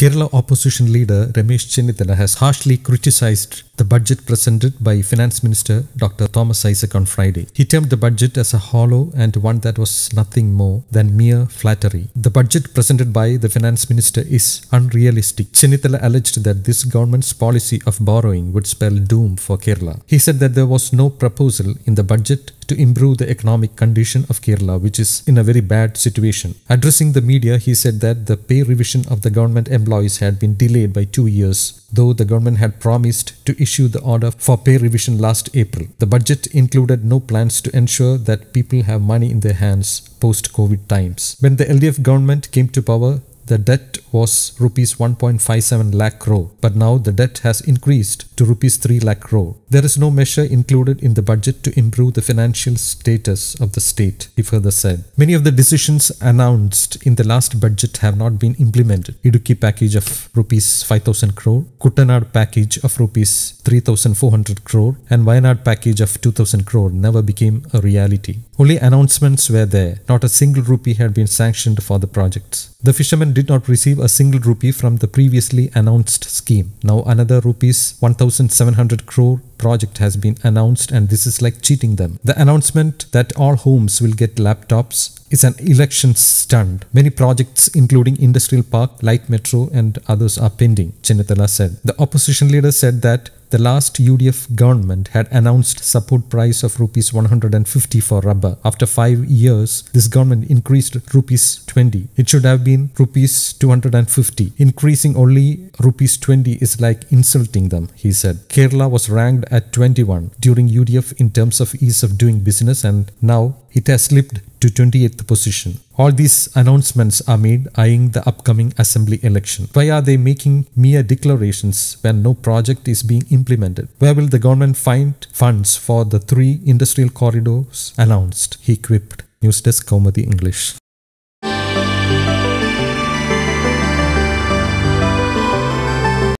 Kerala opposition leader Ramesh Chenithala has harshly criticized the budget presented by Finance Minister Dr. Thomas Isaac on Friday. He termed the budget as a hollow and one that was nothing more than mere flattery. The budget presented by the Finance Minister is unrealistic. Chenithala alleged that this government's policy of borrowing would spell doom for Kerala. He said that there was no proposal in the budget to improve the economic condition of Kerala, which is in a very bad situation. Addressing the media, he said that the pay revision of the government employees had been delayed by two years, though the government had promised to issue the order for pay revision last April. The budget included no plans to ensure that people have money in their hands post-COVID times. When the LDF government came to power, the debt was rupees 1.57 lakh crore, but now the debt has increased to rupees 3 lakh crore. There is no measure included in the budget to improve the financial status of the state, he further said. Many of the decisions announced in the last budget have not been implemented. Idukki package of rupees 5000 crore, Kuttanad package of rupees 3400 crore and Wayanad package of 2000 crore never became a reality. Only announcements were there. Not a single rupee had been sanctioned for the projects. The fishermen did not receive a single rupee from the previously announced scheme. Now another rupees 1700 crore project has been announced and this is like cheating them. The announcement that all homes will get laptops is an election stunt. Many projects including Industrial Park, Light Metro and others are pending, Chinitala said. The opposition leader said that the last UDF government had announced support price of rupees 150 for rubber. After 5 years, this government increased rupees 20. It should have been rupees 250. Increasing only rupees 20 is like insulting them, he said. Kerala was ranked at 21 during UDF in terms of ease of doing business and now it has slipped to 28th position. All these announcements are made eyeing the upcoming assembly election. Why are they making mere declarations when no project is being implemented? Where will the government find funds for the three industrial corridors announced? He quipped. News Desk Kaumadi English.